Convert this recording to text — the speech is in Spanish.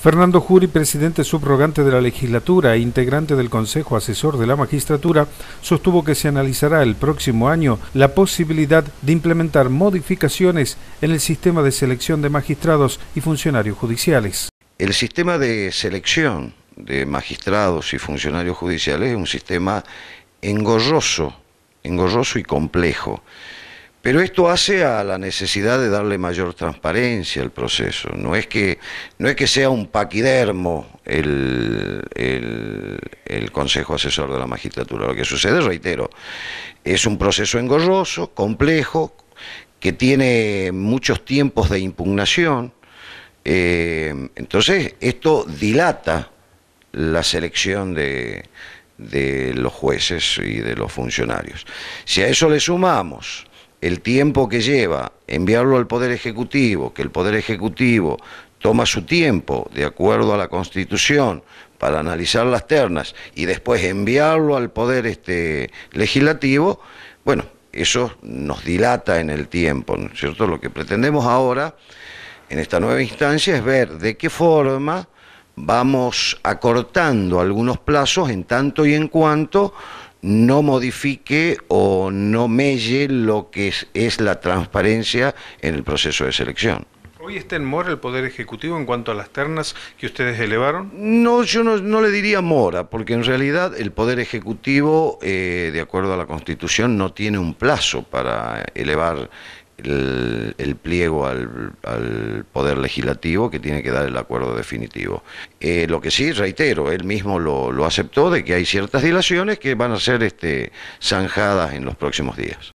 Fernando Jury, presidente subrogante de la legislatura e integrante del Consejo Asesor de la Magistratura, sostuvo que se analizará el próximo año la posibilidad de implementar modificaciones en el sistema de selección de magistrados y funcionarios judiciales. El sistema de selección de magistrados y funcionarios judiciales es un sistema engorroso, engorroso y complejo. Pero esto hace a la necesidad de darle mayor transparencia al proceso. No es que, no es que sea un paquidermo el, Consejo Asesor de la Magistratura. Lo que sucede, reitero, es un proceso engorroso, complejo, que tiene muchos tiempos de impugnación. Eh, entonces, esto dilata la selección de, de los jueces y de los funcionarios. Si a eso le sumamos el tiempo que lleva enviarlo al Poder Ejecutivo, que el Poder Ejecutivo toma su tiempo de acuerdo a la Constitución para analizar las ternas y después enviarlo al Poder este, Legislativo, bueno, eso nos dilata en el tiempo, ¿no es cierto? Lo que pretendemos ahora, en esta nueva instancia, es ver de qué forma vamos acortando algunos plazos en tanto y en cuanto no modifique o no melle lo que es, la transparencia en el proceso de selección. ¿Hoy está en mora el Poder Ejecutivo en cuanto a las ternas que ustedes elevaron? No, yo no, le diría mora, porque en realidad el Poder Ejecutivo, eh, de acuerdo a la Constitución, no tiene un plazo para elevar el, pliego al, Poder Legislativo que tiene que dar el acuerdo definitivo. Eh, lo que sí, reitero, él mismo lo, lo aceptó de que hay ciertas dilaciones que van a ser este, zanjadas en los próximos días.